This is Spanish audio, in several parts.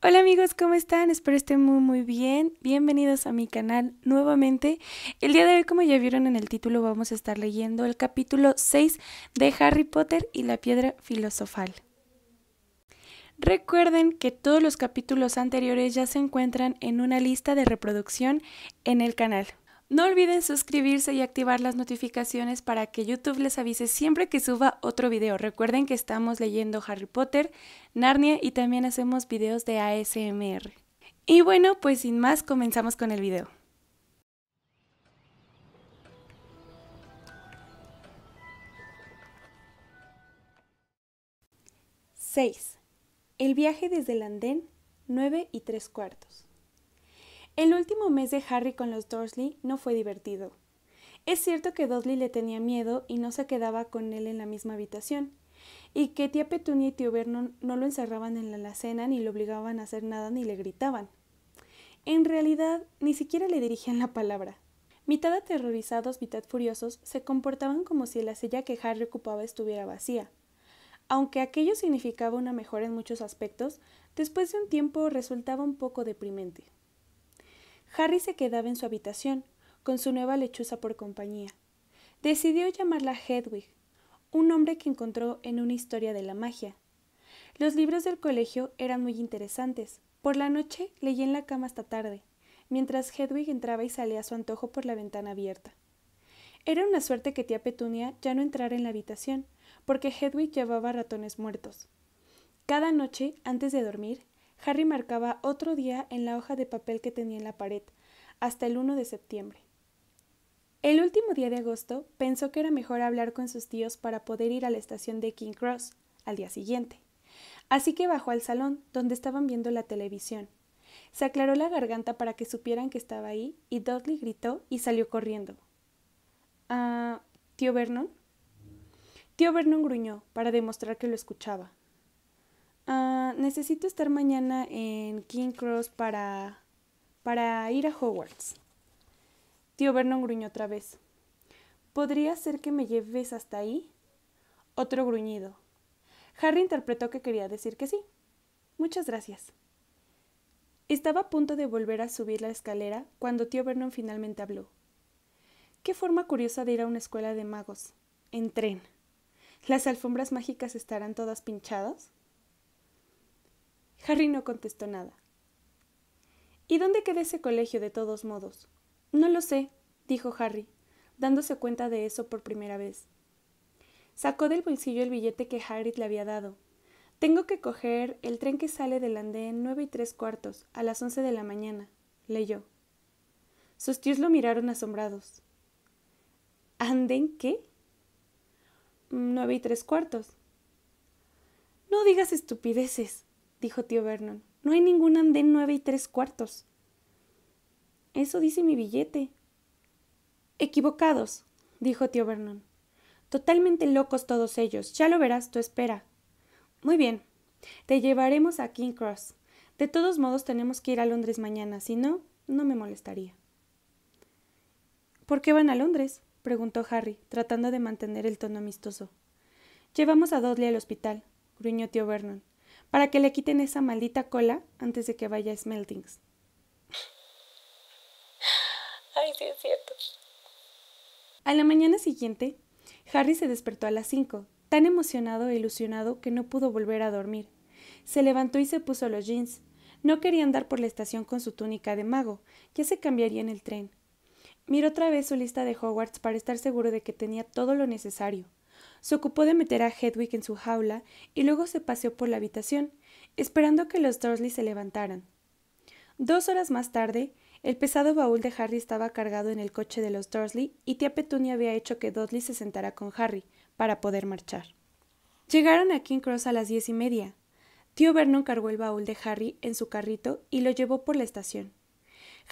Hola amigos, ¿cómo están? Espero estén muy muy bien. Bienvenidos a mi canal nuevamente. El día de hoy, como ya vieron en el título, vamos a estar leyendo el capítulo 6 de Harry Potter y la piedra filosofal. Recuerden que todos los capítulos anteriores ya se encuentran en una lista de reproducción en el canal. No olviden suscribirse y activar las notificaciones para que YouTube les avise siempre que suba otro video. Recuerden que estamos leyendo Harry Potter, Narnia y también hacemos videos de ASMR. Y bueno, pues sin más, comenzamos con el video. 6. El viaje desde el andén 9 y 3 cuartos. El último mes de Harry con los Dursley no fue divertido. Es cierto que Dudley le tenía miedo y no se quedaba con él en la misma habitación, y que tía Petunia y tío Vernon no lo encerraban en la alacena ni lo obligaban a hacer nada ni le gritaban. En realidad, ni siquiera le dirigían la palabra. Mitad aterrorizados, mitad furiosos, se comportaban como si la silla que Harry ocupaba estuviera vacía. Aunque aquello significaba una mejora en muchos aspectos, después de un tiempo resultaba un poco deprimente. Harry se quedaba en su habitación, con su nueva lechuza por compañía. Decidió llamarla Hedwig, un nombre que encontró en una historia de la magia. Los libros del colegio eran muy interesantes. Por la noche leía en la cama hasta tarde, mientras Hedwig entraba y salía a su antojo por la ventana abierta. Era una suerte que tía Petunia ya no entrara en la habitación, porque Hedwig llevaba ratones muertos. Cada noche, antes de dormir, Harry marcaba otro día en la hoja de papel que tenía en la pared, hasta el 1 de septiembre. El último día de agosto pensó que era mejor hablar con sus tíos para poder ir a la estación de King Cross al día siguiente. Así que bajó al salón, donde estaban viendo la televisión. Se aclaró la garganta para que supieran que estaba ahí, y Dudley gritó y salió corriendo. Ah, tío Vernon. Tío Vernon gruñó para demostrar que lo escuchaba. Ah, necesito estar mañana en King Cross para, para ir a Hogwarts. Tío Vernon gruñó otra vez. ¿Podría ser que me lleves hasta ahí? Otro gruñido. Harry interpretó que quería decir que sí. Muchas gracias. Estaba a punto de volver a subir la escalera cuando tío Vernon finalmente habló. Qué forma curiosa de ir a una escuela de magos. En tren. ¿Las alfombras mágicas estarán todas pinchadas? Harry no contestó nada. ¿Y dónde queda ese colegio de todos modos? No lo sé, dijo Harry, dándose cuenta de eso por primera vez. Sacó del bolsillo el billete que Harry le había dado. Tengo que coger el tren que sale del andén nueve y tres cuartos, a las once de la mañana, leyó. Sus tíos lo miraron asombrados. ¿Andén qué? Mm, nueve y tres cuartos. No digas estupideces, dijo tío Vernon. No hay ningún andén nueve y tres cuartos. Eso dice mi billete. Equivocados, dijo tío Vernon. Totalmente locos todos ellos. Ya lo verás, tú espera. Muy bien. Te llevaremos a King Cross. De todos modos tenemos que ir a Londres mañana, si no, no me molestaría. ¿Por qué van a Londres? preguntó Harry, tratando de mantener el tono amistoso. Llevamos a Dudley al hospital, gruñó tío Vernon para que le quiten esa maldita cola antes de que vaya a Smeltings. Ay, sí, es cierto. A la mañana siguiente, Harry se despertó a las 5, tan emocionado e ilusionado que no pudo volver a dormir. Se levantó y se puso los jeans. No quería andar por la estación con su túnica de mago, ya se cambiaría en el tren. Miró otra vez su lista de Hogwarts para estar seguro de que tenía todo lo necesario se ocupó de meter a Hedwig en su jaula y luego se paseó por la habitación, esperando que los Dursley se levantaran. Dos horas más tarde, el pesado baúl de Harry estaba cargado en el coche de los Dursley y tía Petunia había hecho que Dudley se sentara con Harry para poder marchar. Llegaron a King Cross a las diez y media. Tío Vernon cargó el baúl de Harry en su carrito y lo llevó por la estación.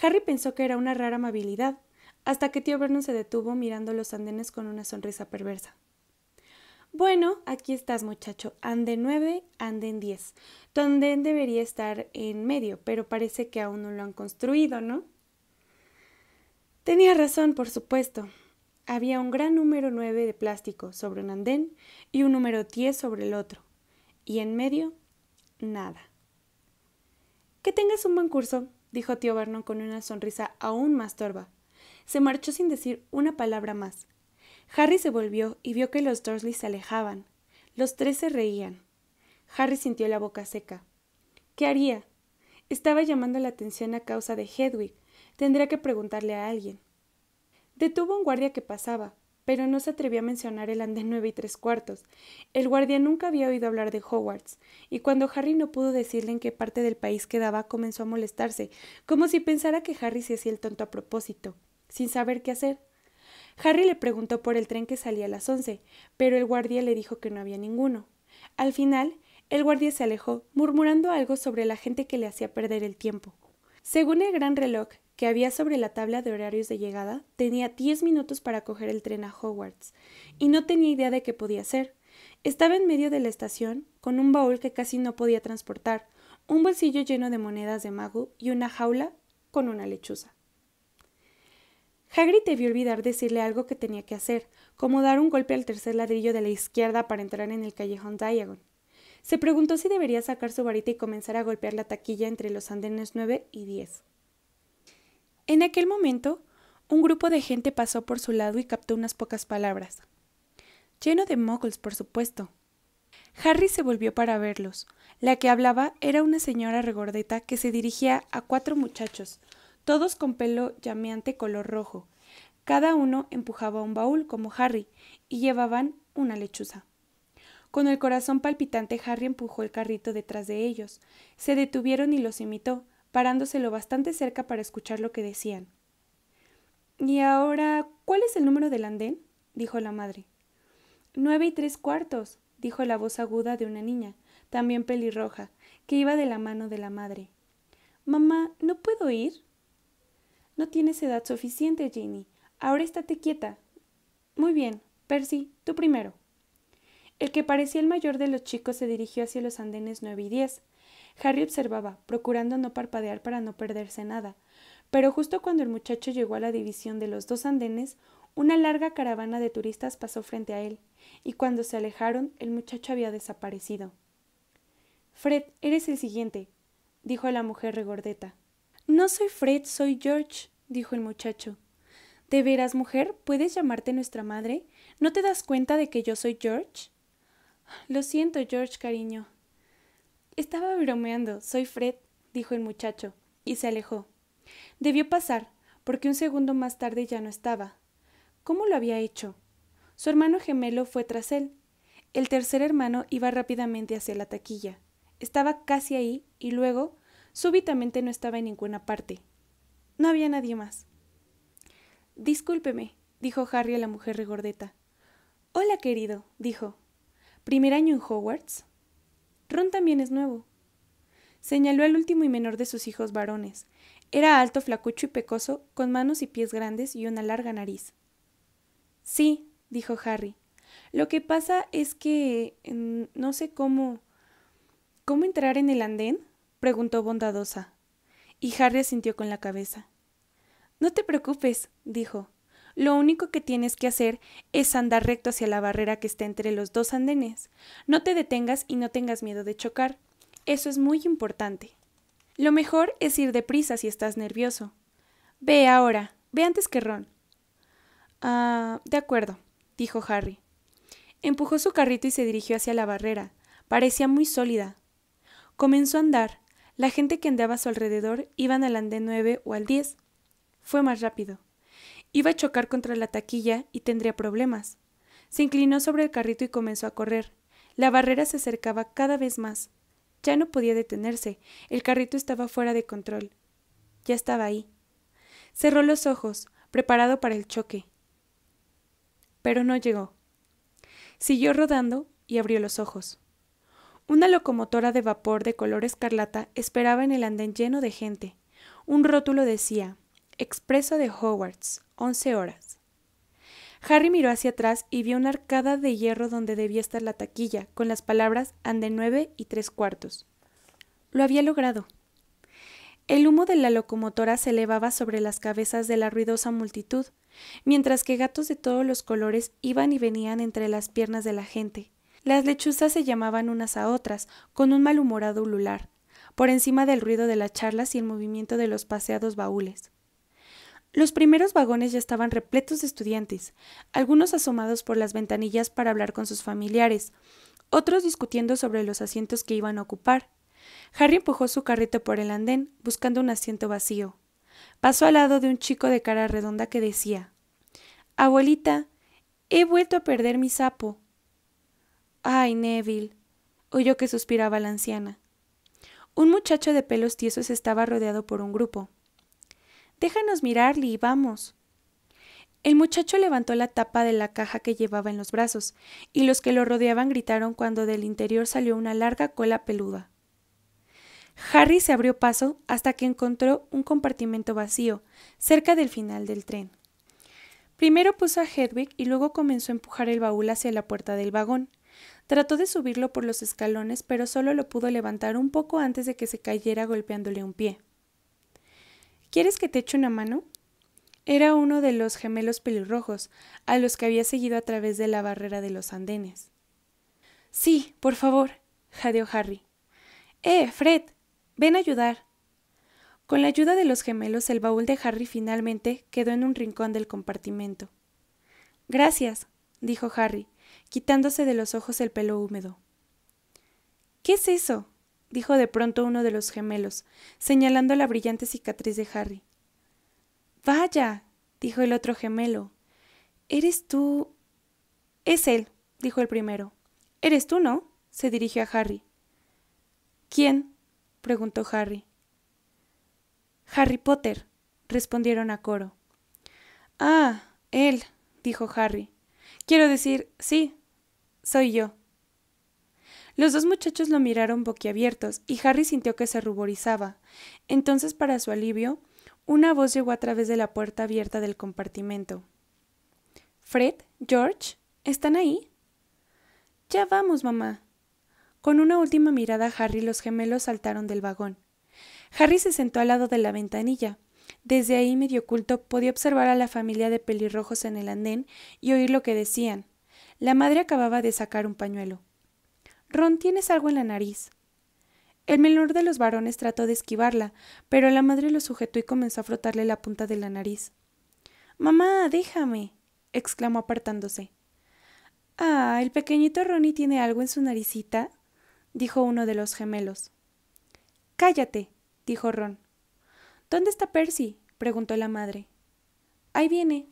Harry pensó que era una rara amabilidad, hasta que tío Vernon se detuvo mirando los andenes con una sonrisa perversa. Bueno, aquí estás muchacho, andén 9, anden 10. Tu andén debería estar en medio, pero parece que aún no lo han construido, ¿no? Tenía razón, por supuesto. Había un gran número 9 de plástico sobre un andén y un número 10 sobre el otro. Y en medio, nada. Que tengas un buen curso, dijo tío Vernon con una sonrisa aún más torva. Se marchó sin decir una palabra más, Harry se volvió y vio que los Dursley se alejaban. Los tres se reían. Harry sintió la boca seca. ¿Qué haría? Estaba llamando la atención a causa de Hedwig. Tendría que preguntarle a alguien. Detuvo a un guardia que pasaba, pero no se atrevió a mencionar el andén nueve y tres cuartos. El guardia nunca había oído hablar de Hogwarts, y cuando Harry no pudo decirle en qué parte del país quedaba, comenzó a molestarse, como si pensara que Harry se hacía el tonto a propósito, sin saber qué hacer. Harry le preguntó por el tren que salía a las once, pero el guardia le dijo que no había ninguno. Al final, el guardia se alejó, murmurando algo sobre la gente que le hacía perder el tiempo. Según el gran reloj que había sobre la tabla de horarios de llegada, tenía diez minutos para coger el tren a Hogwarts, y no tenía idea de qué podía hacer. Estaba en medio de la estación, con un baúl que casi no podía transportar, un bolsillo lleno de monedas de mago y una jaula con una lechuza. Hagrid debió olvidar decirle algo que tenía que hacer, como dar un golpe al tercer ladrillo de la izquierda para entrar en el callejón Diagon. Se preguntó si debería sacar su varita y comenzar a golpear la taquilla entre los andenes 9 y 10. En aquel momento, un grupo de gente pasó por su lado y captó unas pocas palabras. Lleno de muggles, por supuesto. Harry se volvió para verlos. La que hablaba era una señora regordeta que se dirigía a cuatro muchachos, todos con pelo llameante color rojo. Cada uno empujaba un baúl como Harry y llevaban una lechuza. Con el corazón palpitante Harry empujó el carrito detrás de ellos. Se detuvieron y los imitó, parándoselo bastante cerca para escuchar lo que decían. ¿Y ahora cuál es el número del andén? dijo la madre. Nueve y tres cuartos, dijo la voz aguda de una niña, también pelirroja, que iba de la mano de la madre. Mamá, ¿no puedo ir? No tienes edad suficiente, Ginny. Ahora estate quieta. Muy bien, Percy, tú primero. El que parecía el mayor de los chicos se dirigió hacia los andenes nueve y diez. Harry observaba, procurando no parpadear para no perderse nada, pero justo cuando el muchacho llegó a la división de los dos andenes, una larga caravana de turistas pasó frente a él, y cuando se alejaron el muchacho había desaparecido. Fred, eres el siguiente, dijo la mujer regordeta. No soy Fred, soy George, dijo el muchacho. ¿De veras, mujer? ¿Puedes llamarte nuestra madre? ¿No te das cuenta de que yo soy George? Lo siento, George, cariño. Estaba bromeando, soy Fred, dijo el muchacho, y se alejó. Debió pasar, porque un segundo más tarde ya no estaba. ¿Cómo lo había hecho? Su hermano gemelo fue tras él. El tercer hermano iba rápidamente hacia la taquilla. Estaba casi ahí y luego Súbitamente no estaba en ninguna parte. No había nadie más. Discúlpeme, dijo Harry a la mujer regordeta. Hola, querido, dijo. ¿Primer año en Hogwarts? Ron también es nuevo. Señaló al último y menor de sus hijos varones. Era alto, flacucho y pecoso, con manos y pies grandes y una larga nariz. Sí, dijo Harry. Lo que pasa es que... Mm, no sé cómo... ¿Cómo entrar en el andén? preguntó bondadosa, y Harry asintió con la cabeza. No te preocupes, dijo. Lo único que tienes que hacer es andar recto hacia la barrera que está entre los dos andenes. No te detengas y no tengas miedo de chocar. Eso es muy importante. Lo mejor es ir deprisa si estás nervioso. Ve ahora, ve antes que Ron. Ah, de acuerdo, dijo Harry. Empujó su carrito y se dirigió hacia la barrera. Parecía muy sólida. Comenzó a andar, la gente que andaba a su alrededor iban al andén 9 o al 10. Fue más rápido. Iba a chocar contra la taquilla y tendría problemas. Se inclinó sobre el carrito y comenzó a correr. La barrera se acercaba cada vez más. Ya no podía detenerse. El carrito estaba fuera de control. Ya estaba ahí. Cerró los ojos, preparado para el choque. Pero no llegó. Siguió rodando y abrió los ojos. Una locomotora de vapor de color escarlata esperaba en el andén lleno de gente. Un rótulo decía Expreso de Hogwarts, 11 horas. Harry miró hacia atrás y vio una arcada de hierro donde debía estar la taquilla, con las palabras andén nueve y tres cuartos. Lo había logrado. El humo de la locomotora se elevaba sobre las cabezas de la ruidosa multitud, mientras que gatos de todos los colores iban y venían entre las piernas de la gente, las lechuzas se llamaban unas a otras, con un malhumorado ulular, por encima del ruido de las charlas y el movimiento de los paseados baúles. Los primeros vagones ya estaban repletos de estudiantes, algunos asomados por las ventanillas para hablar con sus familiares, otros discutiendo sobre los asientos que iban a ocupar. Harry empujó su carrito por el andén, buscando un asiento vacío. Pasó al lado de un chico de cara redonda que decía Abuelita, he vuelto a perder mi sapo. Ay, Neville. oyó que suspiraba la anciana. Un muchacho de pelos tiesos estaba rodeado por un grupo. Déjanos mirarle y vamos. El muchacho levantó la tapa de la caja que llevaba en los brazos, y los que lo rodeaban gritaron cuando del interior salió una larga cola peluda. Harry se abrió paso hasta que encontró un compartimento vacío, cerca del final del tren. Primero puso a Hedwig y luego comenzó a empujar el baúl hacia la puerta del vagón. Trató de subirlo por los escalones, pero solo lo pudo levantar un poco antes de que se cayera golpeándole un pie. ¿Quieres que te eche una mano? Era uno de los gemelos pelirrojos, a los que había seguido a través de la barrera de los andenes. Sí, por favor, jadeó Harry. Eh, Fred, ven a ayudar. Con la ayuda de los gemelos, el baúl de Harry finalmente quedó en un rincón del compartimento. Gracias, dijo Harry, quitándose de los ojos el pelo húmedo. ¿Qué es eso? dijo de pronto uno de los gemelos, señalando la brillante cicatriz de Harry. Vaya, dijo el otro gemelo. ¿Eres tú? Es él, dijo el primero. ¿Eres tú, no? se dirigió a Harry. ¿Quién? preguntó Harry. Harry Potter, respondieron a coro. Ah, él, dijo Harry. Quiero decir, sí, soy yo. Los dos muchachos lo miraron boquiabiertos y Harry sintió que se ruborizaba. Entonces, para su alivio, una voz llegó a través de la puerta abierta del compartimento. Fred, George, ¿están ahí? Ya vamos, mamá. Con una última mirada, Harry y los gemelos saltaron del vagón. Harry se sentó al lado de la ventanilla, desde ahí medio oculto podía observar a la familia de pelirrojos en el andén y oír lo que decían. La madre acababa de sacar un pañuelo. Ron, tienes algo en la nariz. El menor de los varones trató de esquivarla, pero la madre lo sujetó y comenzó a frotarle la punta de la nariz. Mamá, déjame. exclamó apartándose. Ah, el pequeñito Ronnie tiene algo en su naricita, dijo uno de los gemelos. Cállate, dijo Ron. ¿Dónde está Percy? preguntó la madre. Ahí viene.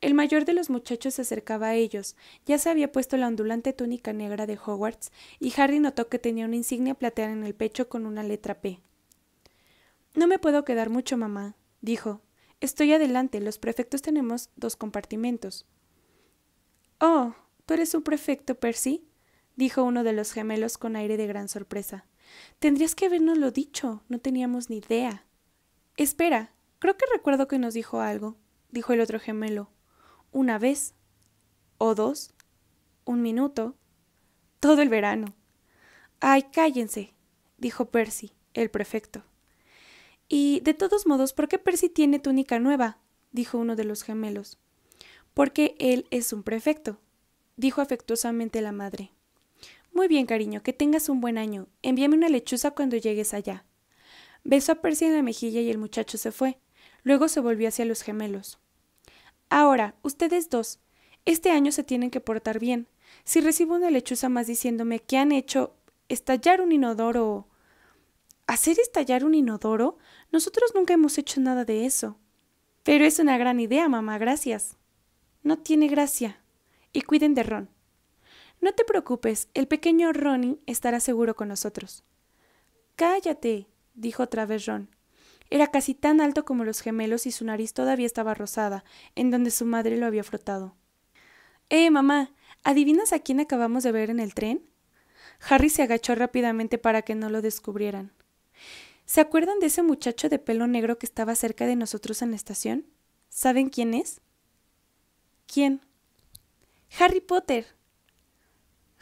El mayor de los muchachos se acercaba a ellos. Ya se había puesto la ondulante túnica negra de Hogwarts, y Harry notó que tenía una insignia plateada en el pecho con una letra P. No me puedo quedar mucho, mamá, dijo. Estoy adelante. Los prefectos tenemos dos compartimentos. Oh, ¿tú eres un prefecto, Percy? dijo uno de los gemelos con aire de gran sorpresa. Tendrías que habernoslo dicho. No teníamos ni idea. Espera, creo que recuerdo que nos dijo algo, dijo el otro gemelo. Una vez, o dos, un minuto, todo el verano. Ay, cállense, dijo Percy, el prefecto. Y, de todos modos, ¿por qué Percy tiene túnica nueva? dijo uno de los gemelos. Porque él es un prefecto, dijo afectuosamente la madre. Muy bien, cariño, que tengas un buen año. Envíame una lechuza cuando llegues allá. Besó a Percy en la mejilla y el muchacho se fue. Luego se volvió hacia los gemelos. Ahora, ustedes dos, este año se tienen que portar bien. Si recibo una lechuza más diciéndome que han hecho estallar un inodoro hacer estallar un inodoro, nosotros nunca hemos hecho nada de eso. Pero es una gran idea, mamá, gracias. No tiene gracia. Y cuiden de Ron. No te preocupes, el pequeño Ronnie estará seguro con nosotros. Cállate, dijo otra vez Ron. Era casi tan alto como los gemelos y su nariz todavía estaba rosada, en donde su madre lo había frotado. Eh, mamá, ¿adivinas a quién acabamos de ver en el tren? Harry se agachó rápidamente para que no lo descubrieran. ¿Se acuerdan de ese muchacho de pelo negro que estaba cerca de nosotros en la estación? ¿Saben quién es? ¿Quién? Harry Potter.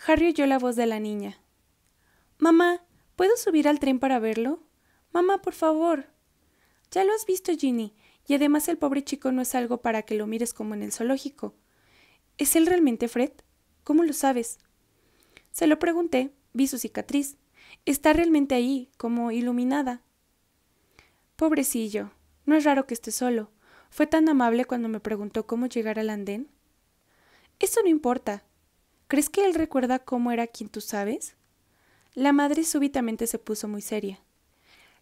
Harry oyó la voz de la niña. Mamá, ¿puedo subir al tren para verlo? Mamá, por favor. Ya lo has visto, Ginny, y además el pobre chico no es algo para que lo mires como en el zoológico. ¿Es él realmente Fred? ¿Cómo lo sabes? Se lo pregunté, vi su cicatriz. Está realmente ahí, como iluminada. Pobrecillo, no es raro que esté solo. Fue tan amable cuando me preguntó cómo llegar al andén. Eso no importa. ¿Crees que él recuerda cómo era quien tú sabes? La madre súbitamente se puso muy seria.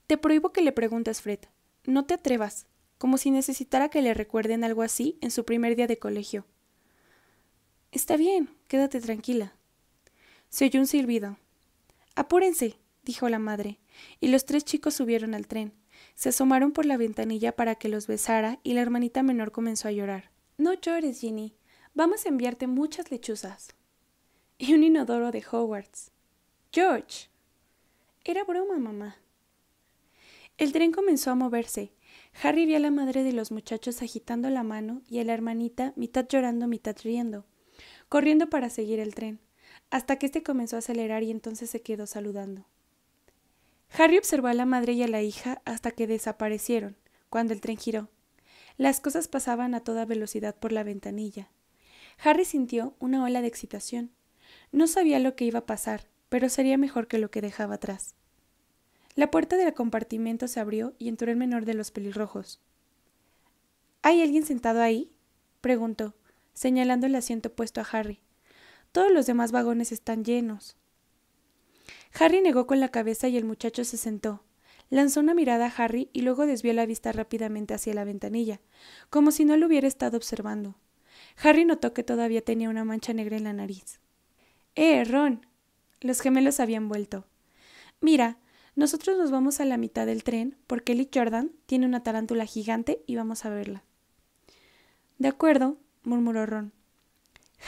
Te prohíbo que le preguntes, Fred. No te atrevas, como si necesitara que le recuerden algo así en su primer día de colegio. Está bien, quédate tranquila. Se oyó un silbido. Apúrense, dijo la madre, y los tres chicos subieron al tren. Se asomaron por la ventanilla para que los besara y la hermanita menor comenzó a llorar. No llores, Ginny. Vamos a enviarte muchas lechuzas. Y un inodoro de Hogwarts. George. Era broma, mamá. El tren comenzó a moverse. Harry vio a la madre de los muchachos agitando la mano y a la hermanita mitad llorando, mitad riendo, corriendo para seguir el tren, hasta que éste comenzó a acelerar y entonces se quedó saludando. Harry observó a la madre y a la hija hasta que desaparecieron, cuando el tren giró. Las cosas pasaban a toda velocidad por la ventanilla. Harry sintió una ola de excitación. No sabía lo que iba a pasar, pero sería mejor que lo que dejaba atrás. La puerta del compartimento se abrió y entró el menor de los pelirrojos. ¿Hay alguien sentado ahí? preguntó, señalando el asiento puesto a Harry. Todos los demás vagones están llenos. Harry negó con la cabeza y el muchacho se sentó. Lanzó una mirada a Harry y luego desvió la vista rápidamente hacia la ventanilla, como si no lo hubiera estado observando. Harry notó que todavía tenía una mancha negra en la nariz. ¡Eh, Ron! Los gemelos habían vuelto. Mira, nosotros nos vamos a la mitad del tren porque Ellie Jordan tiene una tarántula gigante y vamos a verla. De acuerdo, murmuró Ron.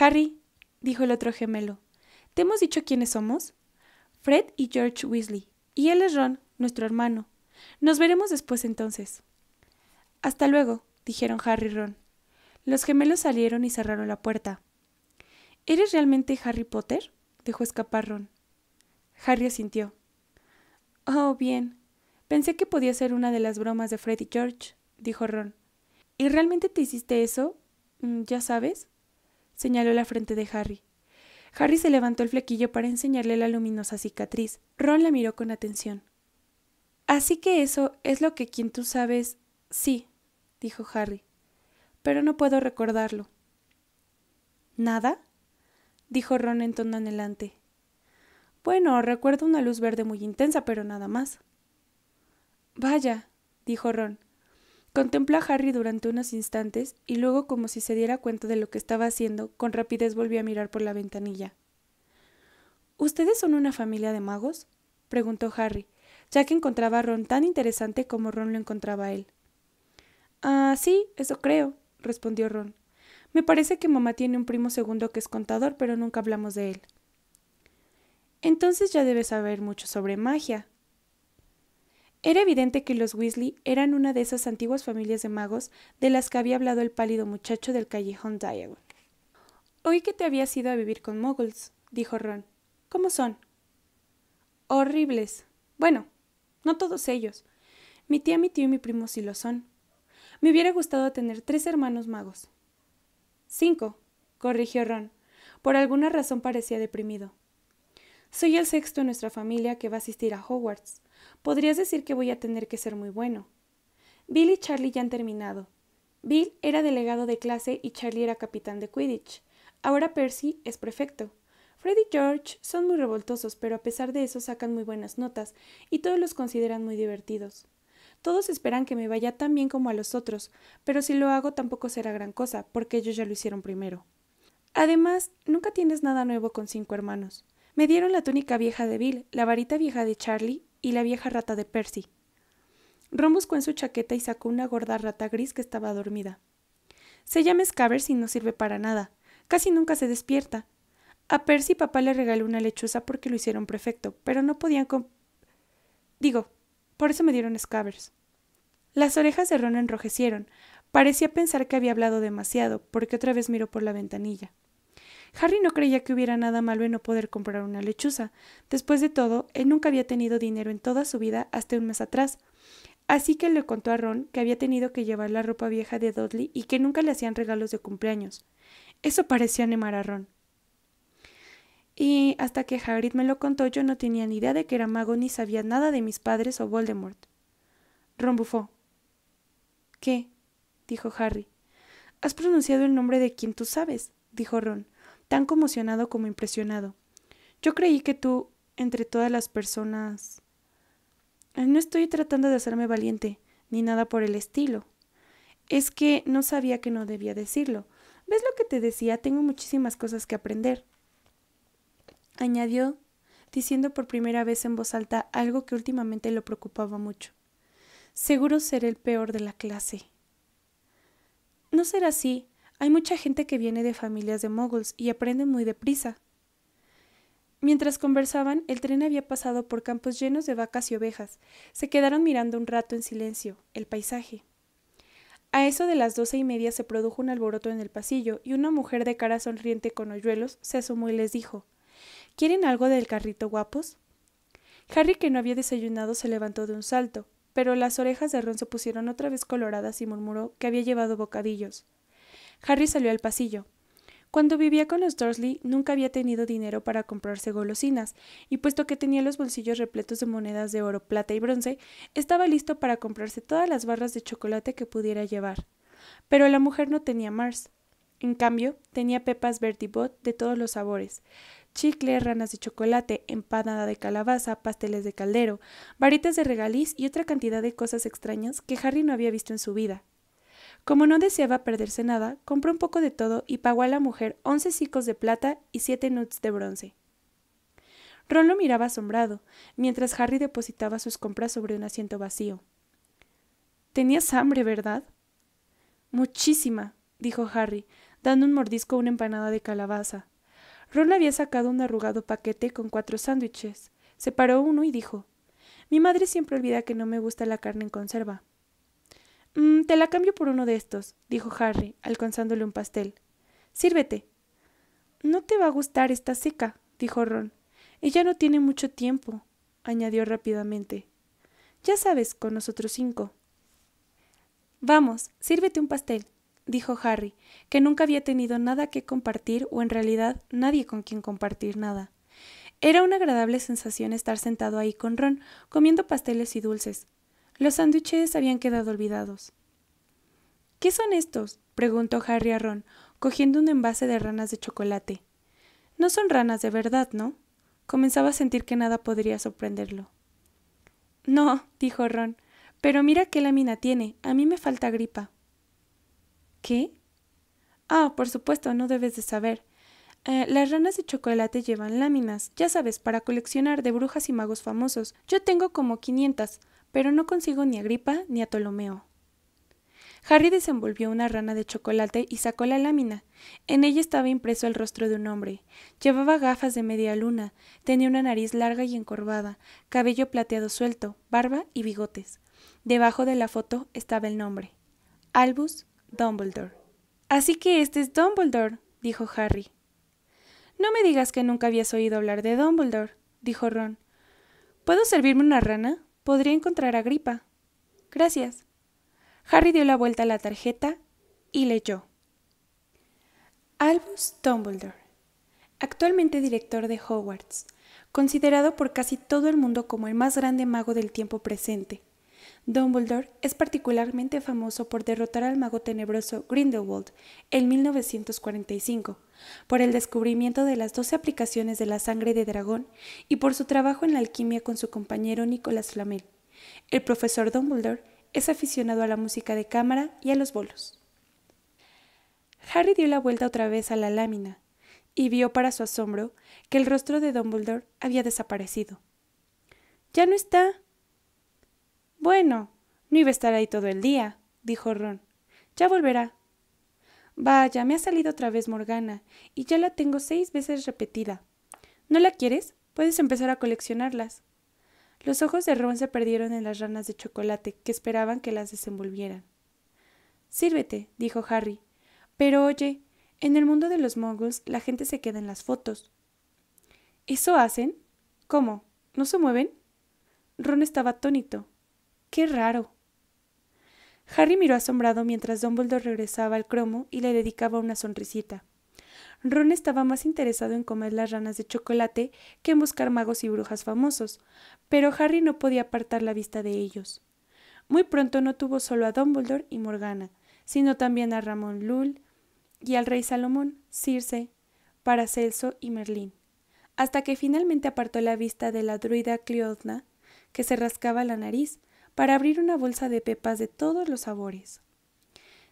Harry, dijo el otro gemelo, ¿te hemos dicho quiénes somos? Fred y George Weasley, y él es Ron, nuestro hermano. Nos veremos después entonces. Hasta luego, dijeron Harry y Ron. Los gemelos salieron y cerraron la puerta. ¿Eres realmente Harry Potter? dejó escapar Ron. Harry asintió. Oh, bien. Pensé que podía ser una de las bromas de Freddy George, dijo Ron. ¿Y realmente te hiciste eso? Mm, ¿Ya sabes? señaló la frente de Harry. Harry se levantó el flequillo para enseñarle la luminosa cicatriz. Ron la miró con atención. Así que eso es lo que quien tú sabes. Sí, dijo Harry. Pero no puedo recordarlo. ¿Nada? dijo Ron en tono anhelante. Bueno, recuerdo una luz verde muy intensa, pero nada más. Vaya, dijo Ron. Contempló a Harry durante unos instantes y luego, como si se diera cuenta de lo que estaba haciendo, con rapidez volvió a mirar por la ventanilla. ¿Ustedes son una familia de magos? preguntó Harry, ya que encontraba a Ron tan interesante como Ron lo encontraba a él. Ah, sí, eso creo, respondió Ron. Me parece que mamá tiene un primo segundo que es contador, pero nunca hablamos de él entonces ya debes saber mucho sobre magia. Era evidente que los Weasley eran una de esas antiguas familias de magos de las que había hablado el pálido muchacho del callejón Diagon. Oí que te habías ido a vivir con muggles? dijo Ron. ¿Cómo son? Horribles. Bueno, no todos ellos. Mi tía, mi tío y mi primo sí lo son. Me hubiera gustado tener tres hermanos magos. Cinco, corrigió Ron. Por alguna razón parecía deprimido. Soy el sexto en nuestra familia que va a asistir a Hogwarts. Podrías decir que voy a tener que ser muy bueno. Bill y Charlie ya han terminado. Bill era delegado de clase y Charlie era capitán de Quidditch. Ahora Percy es prefecto. Fred y George son muy revoltosos, pero a pesar de eso sacan muy buenas notas y todos los consideran muy divertidos. Todos esperan que me vaya tan bien como a los otros, pero si lo hago tampoco será gran cosa, porque ellos ya lo hicieron primero. Además, nunca tienes nada nuevo con cinco hermanos. Me dieron la túnica vieja de Bill, la varita vieja de Charlie y la vieja rata de Percy. Ron buscó en su chaqueta y sacó una gorda rata gris que estaba dormida. Se llama Scavers y no sirve para nada. Casi nunca se despierta. A Percy papá le regaló una lechuza porque lo hicieron perfecto, pero no podían Digo, por eso me dieron Scavers. Las orejas de Ron enrojecieron. Parecía pensar que había hablado demasiado, porque otra vez miró por la ventanilla. Harry no creía que hubiera nada malo en no poder comprar una lechuza. Después de todo, él nunca había tenido dinero en toda su vida hasta un mes atrás. Así que le contó a Ron que había tenido que llevar la ropa vieja de Dudley y que nunca le hacían regalos de cumpleaños. Eso parecía animar a Ron. Y hasta que Harry me lo contó, yo no tenía ni idea de que era mago ni sabía nada de mis padres o Voldemort. Ron bufó. ¿Qué? dijo Harry. Has pronunciado el nombre de quien tú sabes, dijo Ron tan conmocionado como impresionado. Yo creí que tú, entre todas las personas... No estoy tratando de hacerme valiente, ni nada por el estilo. Es que no sabía que no debía decirlo. ¿Ves lo que te decía? Tengo muchísimas cosas que aprender. Añadió, diciendo por primera vez en voz alta algo que últimamente lo preocupaba mucho. Seguro seré el peor de la clase. No será así, hay mucha gente que viene de familias de moguls y aprende muy deprisa. Mientras conversaban, el tren había pasado por campos llenos de vacas y ovejas. Se quedaron mirando un rato en silencio el paisaje. A eso de las doce y media se produjo un alboroto en el pasillo y una mujer de cara sonriente con hoyuelos se asomó y les dijo ¿Quieren algo del carrito guapos? Harry, que no había desayunado, se levantó de un salto, pero las orejas de Ron se pusieron otra vez coloradas y murmuró que había llevado bocadillos. Harry salió al pasillo. Cuando vivía con los Dursley nunca había tenido dinero para comprarse golosinas, y puesto que tenía los bolsillos repletos de monedas de oro, plata y bronce, estaba listo para comprarse todas las barras de chocolate que pudiera llevar. Pero la mujer no tenía Mars. En cambio, tenía pepas Bertie de todos los sabores, chicle, ranas de chocolate, empanada de calabaza, pasteles de caldero, varitas de regaliz y otra cantidad de cosas extrañas que Harry no había visto en su vida. Como no deseaba perderse nada, compró un poco de todo y pagó a la mujer once cicos de plata y siete nuts de bronce. Ron lo miraba asombrado, mientras Harry depositaba sus compras sobre un asiento vacío. Tenías hambre, ¿verdad? Muchísima, dijo Harry, dando un mordisco a una empanada de calabaza. Ron había sacado un arrugado paquete con cuatro sándwiches. Separó uno y dijo Mi madre siempre olvida que no me gusta la carne en conserva. Mm, te la cambio por uno de estos, dijo Harry, alcanzándole un pastel. Sírvete. No te va a gustar, esta seca, dijo Ron. Ella no tiene mucho tiempo, añadió rápidamente. Ya sabes, con nosotros cinco. Vamos, sírvete un pastel, dijo Harry, que nunca había tenido nada que compartir o en realidad nadie con quien compartir nada. Era una agradable sensación estar sentado ahí con Ron, comiendo pasteles y dulces, los sándwiches habían quedado olvidados. ¿Qué son estos? preguntó Harry a Ron, cogiendo un envase de ranas de chocolate. No son ranas de verdad, ¿no? Comenzaba a sentir que nada podría sorprenderlo. No, dijo Ron, pero mira qué lámina tiene. A mí me falta gripa. ¿Qué? Ah, por supuesto, no debes de saber. Eh, las ranas de chocolate llevan láminas, ya sabes, para coleccionar de brujas y magos famosos. Yo tengo como quinientas pero no consigo ni a Gripa ni a Ptolomeo. Harry desenvolvió una rana de chocolate y sacó la lámina. En ella estaba impreso el rostro de un hombre. Llevaba gafas de media luna, tenía una nariz larga y encorvada, cabello plateado suelto, barba y bigotes. Debajo de la foto estaba el nombre. Albus Dumbledore. Así que este es Dumbledore, dijo Harry. No me digas que nunca habías oído hablar de Dumbledore, dijo Ron. ¿Puedo servirme una rana? podría encontrar a Gripa. Gracias. Harry dio la vuelta a la tarjeta y leyó. Albus Dumbledore, actualmente director de Hogwarts, considerado por casi todo el mundo como el más grande mago del tiempo presente, Dumbledore es particularmente famoso por derrotar al mago tenebroso Grindelwald en 1945, por el descubrimiento de las doce aplicaciones de la sangre de dragón y por su trabajo en la alquimia con su compañero Nicolas Flamel. El profesor Dumbledore es aficionado a la música de cámara y a los bolos. Harry dio la vuelta otra vez a la lámina y vio para su asombro que el rostro de Dumbledore había desaparecido. Ya no está, bueno, no iba a estar ahí todo el día, dijo Ron. Ya volverá. Vaya, me ha salido otra vez Morgana, y ya la tengo seis veces repetida. ¿No la quieres? Puedes empezar a coleccionarlas. Los ojos de Ron se perdieron en las ranas de chocolate que esperaban que las desenvolvieran. Sírvete, dijo Harry. Pero oye, en el mundo de los moguls la gente se queda en las fotos. ¿Eso hacen? ¿Cómo? ¿No se mueven? Ron estaba atónito. Qué raro. Harry miró asombrado mientras Dumbledore regresaba al cromo y le dedicaba una sonrisita. Ron estaba más interesado en comer las ranas de chocolate que en buscar magos y brujas famosos, pero Harry no podía apartar la vista de ellos. Muy pronto no tuvo solo a Dumbledore y Morgana, sino también a Ramón Lull y al rey Salomón, Circe, Paracelso y Merlín, hasta que finalmente apartó la vista de la druida Cleodna, que se rascaba la nariz, para abrir una bolsa de pepas de todos los sabores.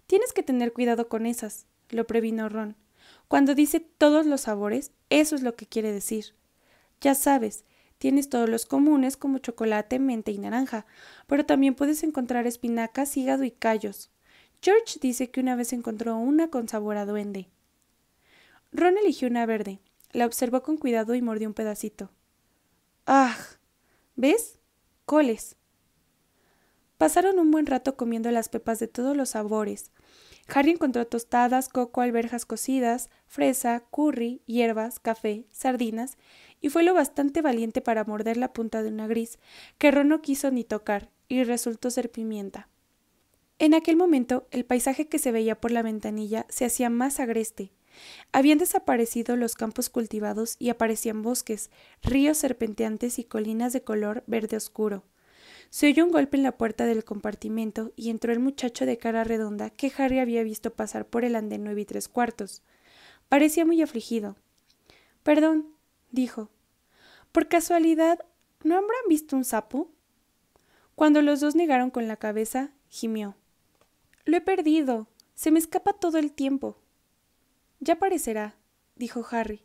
Tienes que tener cuidado con esas, lo previno Ron. Cuando dice todos los sabores, eso es lo que quiere decir. Ya sabes, tienes todos los comunes como chocolate, menta y naranja, pero también puedes encontrar espinacas, hígado y callos. George dice que una vez encontró una con sabor a duende. Ron eligió una verde, la observó con cuidado y mordió un pedacito. ¡Ah! ¿Ves? Coles. Pasaron un buen rato comiendo las pepas de todos los sabores. Harry encontró tostadas, coco, alberjas cocidas, fresa, curry, hierbas, café, sardinas, y fue lo bastante valiente para morder la punta de una gris, que Ron no quiso ni tocar, y resultó ser pimienta. En aquel momento, el paisaje que se veía por la ventanilla se hacía más agreste. Habían desaparecido los campos cultivados y aparecían bosques, ríos serpenteantes y colinas de color verde oscuro. Se oyó un golpe en la puerta del compartimento y entró el muchacho de cara redonda que Harry había visto pasar por el andén nueve y tres cuartos. Parecía muy afligido. Perdón, dijo. ¿Por casualidad no habrán visto un sapo? Cuando los dos negaron con la cabeza, gimió. Lo he perdido. Se me escapa todo el tiempo. Ya parecerá, dijo Harry.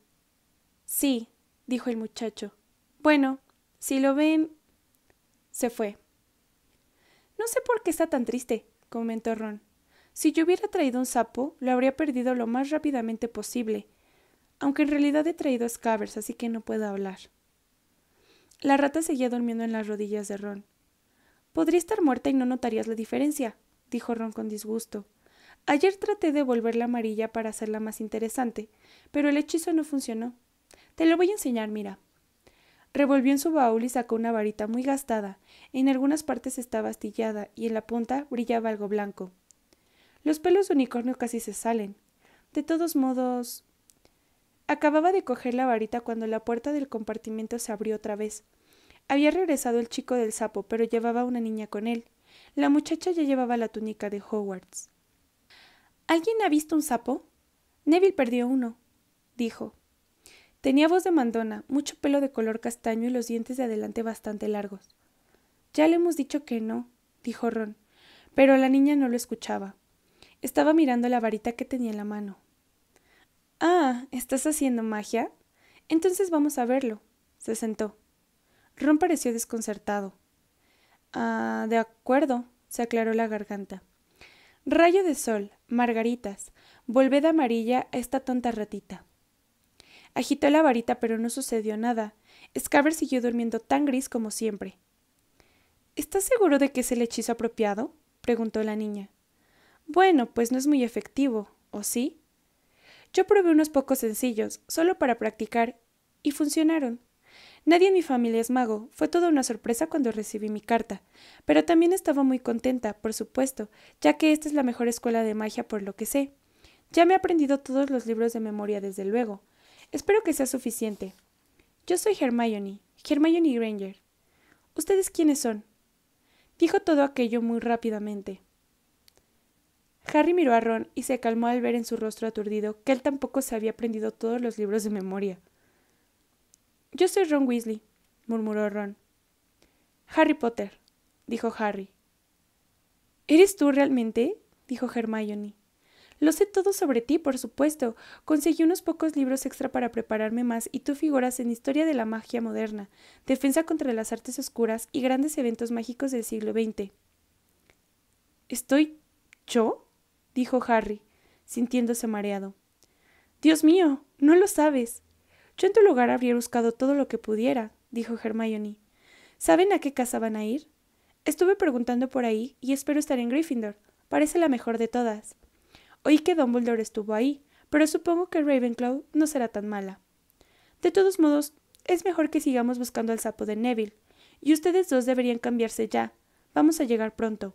Sí, dijo el muchacho. Bueno, si lo ven, se fue. No sé por qué está tan triste, comentó Ron. Si yo hubiera traído un sapo, lo habría perdido lo más rápidamente posible, aunque en realidad he traído Scabbers, así que no puedo hablar. La rata seguía durmiendo en las rodillas de Ron. Podría estar muerta y no notarías la diferencia, dijo Ron con disgusto. Ayer traté de volverla amarilla para hacerla más interesante, pero el hechizo no funcionó. Te lo voy a enseñar, mira. Revolvió en su baúl y sacó una varita muy gastada. En algunas partes estaba astillada y en la punta brillaba algo blanco. Los pelos de unicornio casi se salen. De todos modos. Acababa de coger la varita cuando la puerta del compartimento se abrió otra vez. Había regresado el chico del sapo, pero llevaba una niña con él. La muchacha ya llevaba la túnica de Hogwarts. ¿Alguien ha visto un sapo? Neville perdió uno, dijo. Tenía voz de mandona, mucho pelo de color castaño y los dientes de adelante bastante largos. Ya le hemos dicho que no, dijo Ron, pero la niña no lo escuchaba. Estaba mirando la varita que tenía en la mano. Ah, ¿estás haciendo magia? Entonces vamos a verlo. Se sentó. Ron pareció desconcertado. Ah, de acuerdo, se aclaró la garganta. Rayo de sol, margaritas, volved amarilla a esta tonta ratita. Agitó la varita, pero no sucedió nada. Scarver siguió durmiendo tan gris como siempre. ¿Estás seguro de que es el hechizo apropiado? preguntó la niña. Bueno, pues no es muy efectivo, ¿o sí? Yo probé unos pocos sencillos, solo para practicar, y funcionaron. Nadie en mi familia es mago, fue toda una sorpresa cuando recibí mi carta, pero también estaba muy contenta, por supuesto, ya que esta es la mejor escuela de magia por lo que sé. Ya me he aprendido todos los libros de memoria desde luego, Espero que sea suficiente. Yo soy Hermione, Hermione Granger. ¿Ustedes quiénes son? Dijo todo aquello muy rápidamente. Harry miró a Ron y se calmó al ver en su rostro aturdido que él tampoco se había aprendido todos los libros de memoria. Yo soy Ron Weasley, murmuró Ron. Harry Potter, dijo Harry. ¿Eres tú realmente? dijo Hermione. Lo sé todo sobre ti, por supuesto. Conseguí unos pocos libros extra para prepararme más y tú figuras en Historia de la Magia Moderna, Defensa contra las Artes Oscuras y grandes eventos mágicos del siglo XX. ¿Estoy yo? dijo Harry, sintiéndose mareado. Dios mío, no lo sabes. Yo en tu lugar habría buscado todo lo que pudiera, dijo Hermione. ¿Saben a qué casa van a ir? Estuve preguntando por ahí y espero estar en Gryffindor. Parece la mejor de todas. Oí que Dumbledore estuvo ahí, pero supongo que Ravenclaw no será tan mala. De todos modos, es mejor que sigamos buscando al sapo de Neville, y ustedes dos deberían cambiarse ya. Vamos a llegar pronto.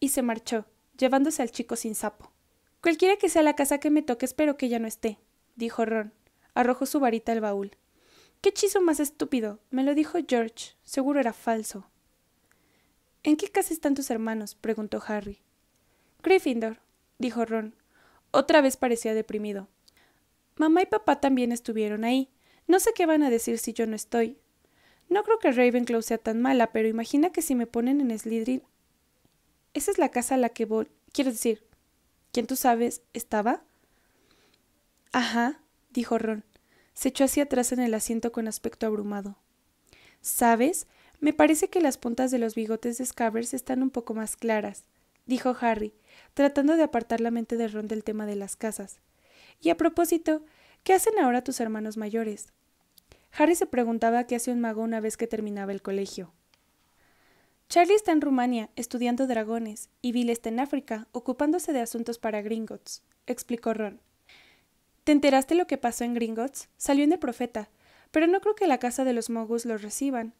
Y se marchó, llevándose al chico sin sapo. Cualquiera que sea la casa que me toque, espero que ya no esté, dijo Ron. Arrojó su varita al baúl. ¿Qué hechizo más estúpido? Me lo dijo George. Seguro era falso. ¿En qué casa están tus hermanos? preguntó Harry. Gryffindor, dijo Ron, otra vez parecía deprimido. Mamá y papá también estuvieron ahí. No sé qué van a decir si yo no estoy. No creo que Ravenclaw sea tan mala, pero imagina que si me ponen en Slytherin... Esa es la casa a la que voy. Quiero decir, ¿quién tú sabes estaba? Ajá, dijo Ron. Se echó hacia atrás en el asiento con aspecto abrumado. ¿Sabes? Me parece que las puntas de los bigotes de Scabbers están un poco más claras, dijo Harry, tratando de apartar la mente de Ron del tema de las casas. Y a propósito, ¿qué hacen ahora tus hermanos mayores? Harry se preguntaba qué hace un mago una vez que terminaba el colegio. Charlie está en Rumania, estudiando dragones, y Bill está en África, ocupándose de asuntos para Gringotts, explicó Ron. ¿Te enteraste lo que pasó en Gringotts? Salió en el profeta, pero no creo que la casa de los mogus lo reciban.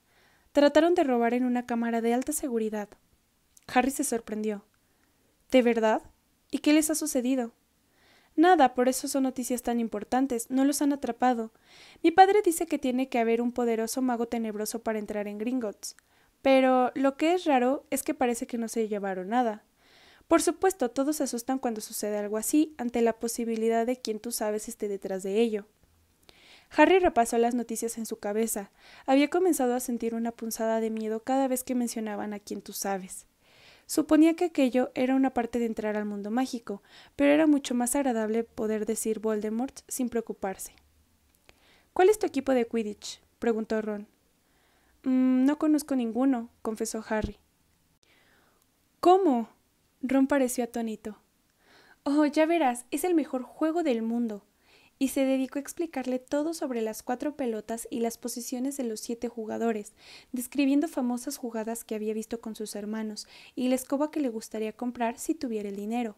Trataron de robar en una cámara de alta seguridad. Harry se sorprendió. ¿De verdad? ¿Y qué les ha sucedido? Nada, por eso son noticias tan importantes, no los han atrapado. Mi padre dice que tiene que haber un poderoso mago tenebroso para entrar en Gringotts. Pero lo que es raro es que parece que no se llevaron nada. Por supuesto, todos se asustan cuando sucede algo así, ante la posibilidad de quien tú sabes esté detrás de ello. Harry repasó las noticias en su cabeza. Había comenzado a sentir una punzada de miedo cada vez que mencionaban a quien tú sabes. Suponía que aquello era una parte de entrar al mundo mágico, pero era mucho más agradable poder decir Voldemort sin preocuparse. ¿Cuál es tu equipo de Quidditch? preguntó Ron. Mm, no conozco ninguno, confesó Harry. ¿Cómo? Ron pareció atónito. Oh, ya verás, es el mejor juego del mundo y se dedicó a explicarle todo sobre las cuatro pelotas y las posiciones de los siete jugadores, describiendo famosas jugadas que había visto con sus hermanos y la escoba que le gustaría comprar si tuviera el dinero.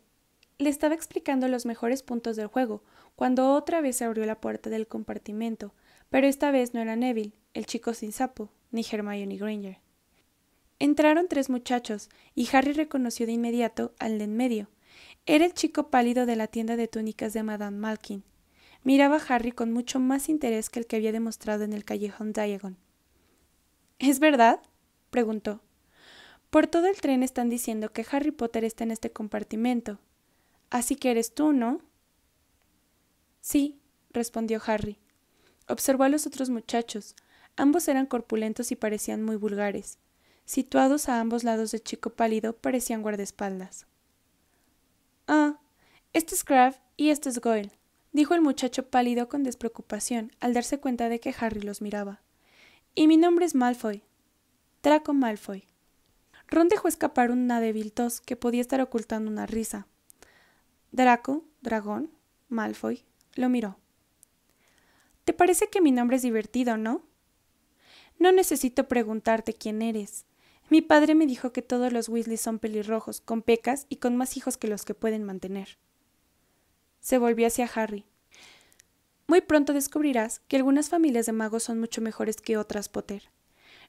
Le estaba explicando los mejores puntos del juego, cuando otra vez se abrió la puerta del compartimento, pero esta vez no era Neville, el chico sin sapo, ni Hermione Granger. Entraron tres muchachos, y Harry reconoció de inmediato al de en medio. Era el chico pálido de la tienda de túnicas de Madame Malkin, miraba a Harry con mucho más interés que el que había demostrado en el callejón Diagon. ¿Es verdad? preguntó. Por todo el tren están diciendo que Harry Potter está en este compartimento. Así que eres tú, ¿no? Sí, respondió Harry. Observó a los otros muchachos. Ambos eran corpulentos y parecían muy vulgares. Situados a ambos lados de Chico Pálido, parecían guardaespaldas. Ah, este es Crabbe y este es Goyle, dijo el muchacho pálido con despreocupación al darse cuenta de que Harry los miraba. Y mi nombre es Malfoy. Draco Malfoy. Ron dejó escapar una débil tos que podía estar ocultando una risa. Draco, dragón, Malfoy, lo miró. ¿Te parece que mi nombre es divertido, no? No necesito preguntarte quién eres. Mi padre me dijo que todos los Weasley son pelirrojos, con pecas y con más hijos que los que pueden mantener se volvió hacia Harry. Muy pronto descubrirás que algunas familias de magos son mucho mejores que otras, Potter.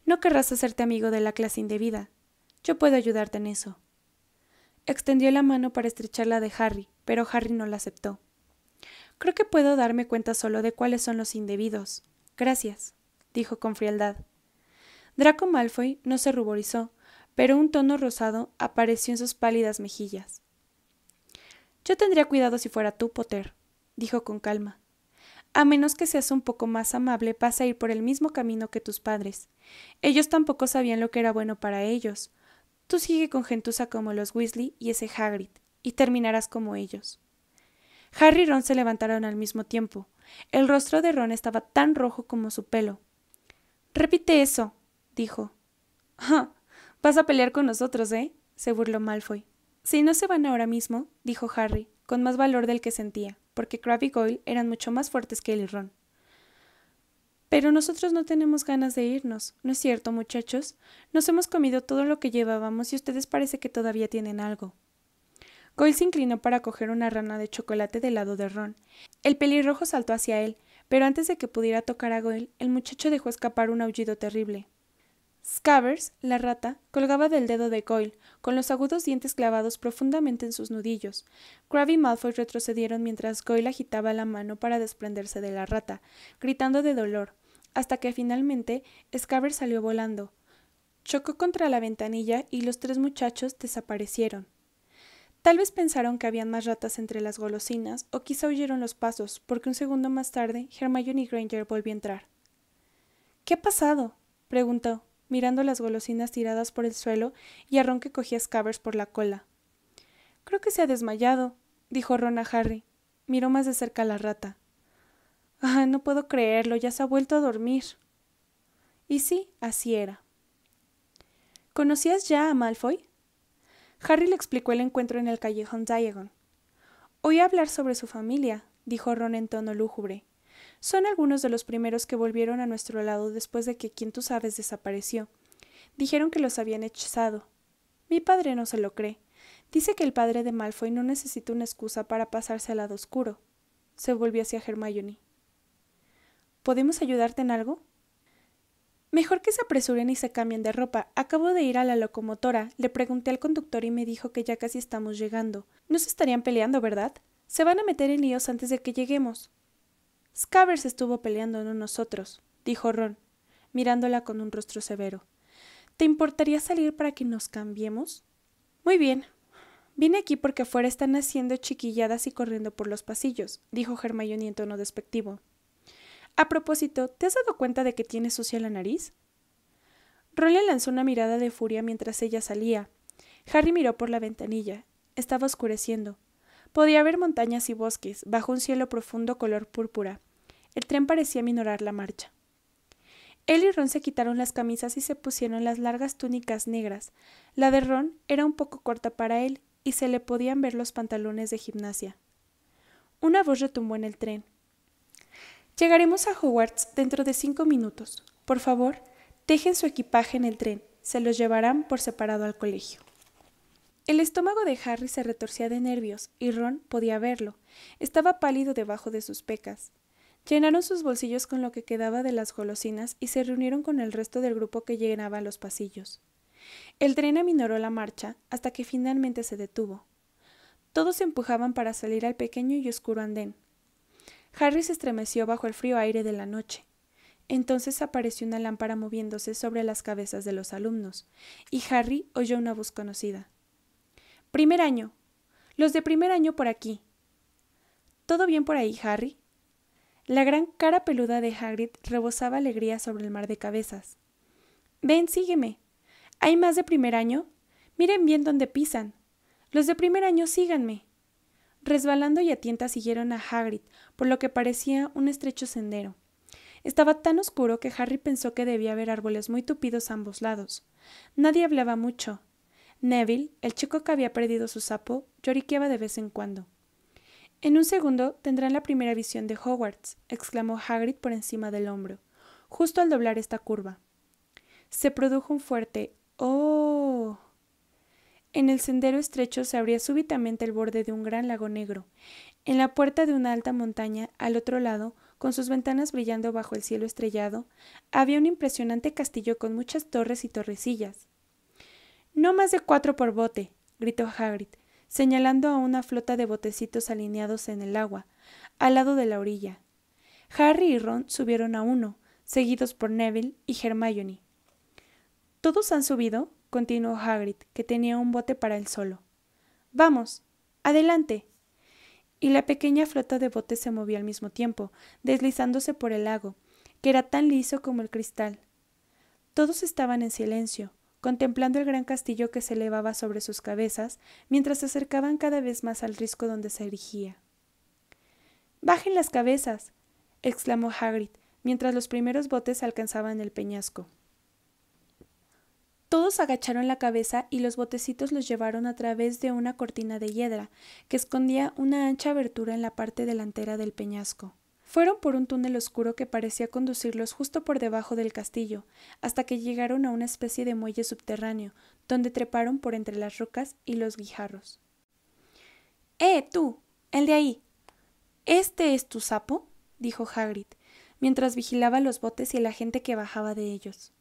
No querrás hacerte amigo de la clase indebida. Yo puedo ayudarte en eso. Extendió la mano para estrechar la de Harry, pero Harry no la aceptó. Creo que puedo darme cuenta solo de cuáles son los indebidos. Gracias, dijo con frialdad. Draco Malfoy no se ruborizó, pero un tono rosado apareció en sus pálidas mejillas. Yo tendría cuidado si fuera tú, Potter, dijo con calma. A menos que seas un poco más amable, vas a ir por el mismo camino que tus padres. Ellos tampoco sabían lo que era bueno para ellos. Tú sigue con gentuza como los Weasley y ese Hagrid, y terminarás como ellos. Harry y Ron se levantaron al mismo tiempo. El rostro de Ron estaba tan rojo como su pelo. Repite eso, dijo. Ja, vas a pelear con nosotros, ¿eh? se burló Malfoy. Si no se van ahora mismo, dijo Harry, con más valor del que sentía, porque Crabbe y Goyle eran mucho más fuertes que el Ron. Pero nosotros no tenemos ganas de irnos, ¿no es cierto, muchachos? Nos hemos comido todo lo que llevábamos y ustedes parece que todavía tienen algo. Goyle se inclinó para coger una rana de chocolate del lado de Ron. El pelirrojo saltó hacia él, pero antes de que pudiera tocar a Goyle, el muchacho dejó escapar un aullido terrible. Scabbers, la rata, colgaba del dedo de Goyle, con los agudos dientes clavados profundamente en sus nudillos. Crabbe y Malfoy retrocedieron mientras Goyle agitaba la mano para desprenderse de la rata, gritando de dolor, hasta que finalmente Scabbers salió volando. Chocó contra la ventanilla y los tres muchachos desaparecieron. Tal vez pensaron que habían más ratas entre las golosinas, o quizá huyeron los pasos, porque un segundo más tarde Hermione Granger volvió a entrar. ¿Qué ha pasado? preguntó mirando las golosinas tiradas por el suelo y a Ron que cogía Scabbers por la cola. Creo que se ha desmayado, dijo Ron a Harry. Miró más de cerca a la rata. Ah, no puedo creerlo, ya se ha vuelto a dormir. Y sí, así era. ¿Conocías ya a Malfoy? Harry le explicó el encuentro en el callejón Diagon. Oí hablar sobre su familia, dijo Ron en tono lúgubre son algunos de los primeros que volvieron a nuestro lado después de que quien tú sabes desapareció. Dijeron que los habían hechizado. Mi padre no se lo cree. Dice que el padre de Malfoy no necesita una excusa para pasarse al lado oscuro. Se volvió hacia Hermione. ¿Podemos ayudarte en algo? Mejor que se apresuren y se cambien de ropa. Acabo de ir a la locomotora. Le pregunté al conductor y me dijo que ya casi estamos llegando. No se estarían peleando, ¿verdad? Se van a meter en líos antes de que lleguemos. Scabbers estuvo peleando en nosotros dijo Ron, mirándola con un rostro severo. ¿Te importaría salir para que nos cambiemos? Muy bien. Vine aquí porque afuera están haciendo chiquilladas y corriendo por los pasillos, dijo Hermione en tono despectivo. A propósito, ¿te has dado cuenta de que tienes sucia la nariz? Ron le lanzó una mirada de furia mientras ella salía. Harry miró por la ventanilla. Estaba oscureciendo. Podía ver montañas y bosques, bajo un cielo profundo color púrpura. El tren parecía minorar la marcha. Él y Ron se quitaron las camisas y se pusieron las largas túnicas negras. La de Ron era un poco corta para él y se le podían ver los pantalones de gimnasia. Una voz retumbó en el tren. Llegaremos a Hogwarts dentro de cinco minutos. Por favor, dejen su equipaje en el tren. Se los llevarán por separado al colegio. El estómago de Harry se retorcía de nervios y Ron podía verlo. Estaba pálido debajo de sus pecas. Llenaron sus bolsillos con lo que quedaba de las golosinas y se reunieron con el resto del grupo que llenaba los pasillos. El tren aminoró la marcha hasta que finalmente se detuvo. Todos se empujaban para salir al pequeño y oscuro andén. Harry se estremeció bajo el frío aire de la noche. Entonces apareció una lámpara moviéndose sobre las cabezas de los alumnos, y Harry oyó una voz conocida. Primer año. Los de primer año por aquí. ¿Todo bien por ahí, Harry? La gran cara peluda de Hagrid rebosaba alegría sobre el mar de cabezas. Ven, sígueme. ¿Hay más de primer año? Miren bien dónde pisan. Los de primer año síganme. Resbalando y a tientas siguieron a Hagrid por lo que parecía un estrecho sendero. Estaba tan oscuro que Harry pensó que debía haber árboles muy tupidos a ambos lados. Nadie hablaba mucho. Neville, el chico que había perdido su sapo, lloriqueaba de vez en cuando. En un segundo tendrán la primera visión de Hogwarts, exclamó Hagrid por encima del hombro, justo al doblar esta curva. Se produjo un fuerte ¡Oh! En el sendero estrecho se abría súbitamente el borde de un gran lago negro. En la puerta de una alta montaña, al otro lado, con sus ventanas brillando bajo el cielo estrellado, había un impresionante castillo con muchas torres y torrecillas. No más de cuatro por bote, gritó Hagrid señalando a una flota de botecitos alineados en el agua, al lado de la orilla. Harry y Ron subieron a uno, seguidos por Neville y Hermione. ¿Todos han subido? continuó Hagrid, que tenía un bote para él solo. Vamos, adelante. Y la pequeña flota de botes se movió al mismo tiempo, deslizándose por el lago, que era tan liso como el cristal. Todos estaban en silencio, contemplando el gran castillo que se elevaba sobre sus cabezas mientras se acercaban cada vez más al risco donde se erigía. Bajen las cabezas, exclamó Hagrid, mientras los primeros botes alcanzaban el peñasco. Todos agacharon la cabeza y los botecitos los llevaron a través de una cortina de hiedra que escondía una ancha abertura en la parte delantera del peñasco. Fueron por un túnel oscuro que parecía conducirlos justo por debajo del castillo, hasta que llegaron a una especie de muelle subterráneo, donde treparon por entre las rocas y los guijarros. ¡Eh, tú! El de ahí. ¿Este es tu sapo? dijo Hagrid, mientras vigilaba los botes y la gente que bajaba de ellos.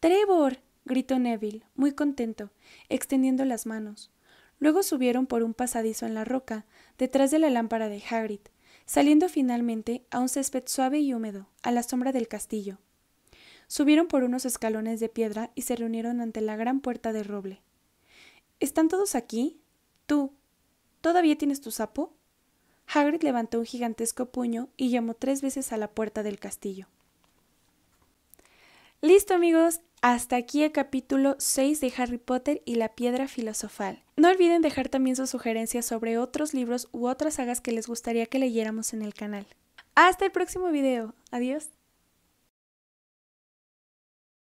Trevor. gritó Neville, muy contento, extendiendo las manos. Luego subieron por un pasadizo en la roca, detrás de la lámpara de Hagrid, saliendo finalmente a un césped suave y húmedo, a la sombra del castillo. Subieron por unos escalones de piedra y se reunieron ante la gran puerta de roble. ¿Están todos aquí? Tú, ¿todavía tienes tu sapo? Hagrid levantó un gigantesco puño y llamó tres veces a la puerta del castillo. Listo amigos, hasta aquí el capítulo 6 de Harry Potter y la piedra filosofal. No olviden dejar también sus sugerencias sobre otros libros u otras sagas que les gustaría que leyéramos en el canal. Hasta el próximo video. Adiós.